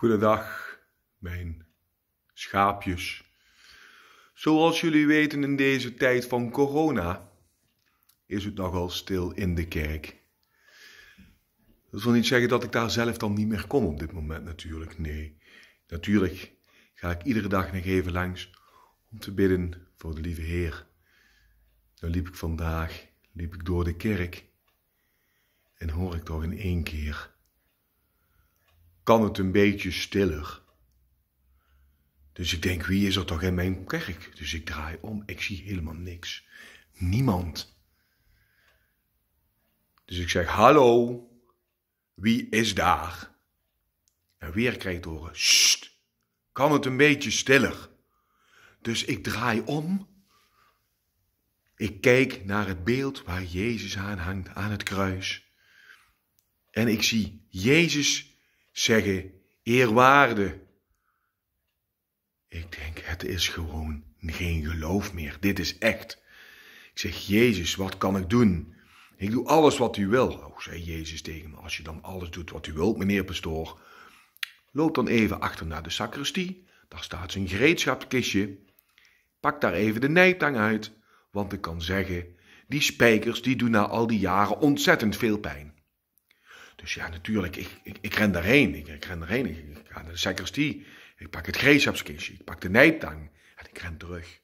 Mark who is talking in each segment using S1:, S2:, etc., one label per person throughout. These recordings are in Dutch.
S1: Goedendag, mijn schaapjes. Zoals jullie weten in deze tijd van corona is het nogal stil in de kerk. Dat wil niet zeggen dat ik daar zelf dan niet meer kom op dit moment natuurlijk. Nee, natuurlijk ga ik iedere dag nog even langs om te bidden voor de lieve Heer. Dan liep ik vandaag, liep ik door de kerk en hoor ik toch in één keer kan het een beetje stiller. Dus ik denk, wie is er toch in mijn kerk? Dus ik draai om, ik zie helemaal niks. Niemand. Dus ik zeg, hallo, wie is daar? En weer krijg ik te horen, kan het een beetje stiller? Dus ik draai om. Ik kijk naar het beeld waar Jezus aan hangt aan het kruis. En ik zie Jezus zeggen, eerwaarde. Ik denk, het is gewoon geen geloof meer. Dit is echt. Ik zeg, Jezus, wat kan ik doen? Ik doe alles wat u wil. Oh, zei Jezus tegen me, als je dan alles doet wat u wilt, meneer pastoor, loop dan even achter naar de sacristie. Daar staat zijn gereedschapskistje. Pak daar even de nijptang uit, want ik kan zeggen, die spijkers die doen na al die jaren ontzettend veel pijn. Dus ja, natuurlijk, ik, ik, ik ren daarheen. Ik, ik ren daarheen. Ik, ik ga naar de sacristie. Ik pak het gereedschapskistje. Ik pak de nijptang. En ik ren terug.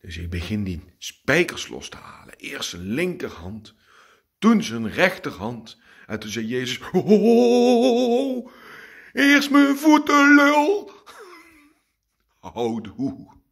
S1: Dus ik begin die spijkers los te halen. Eerst zijn linkerhand, toen zijn rechterhand. En toen zei Jezus: oh, Eerst mijn voeten, lul. Houd hoe.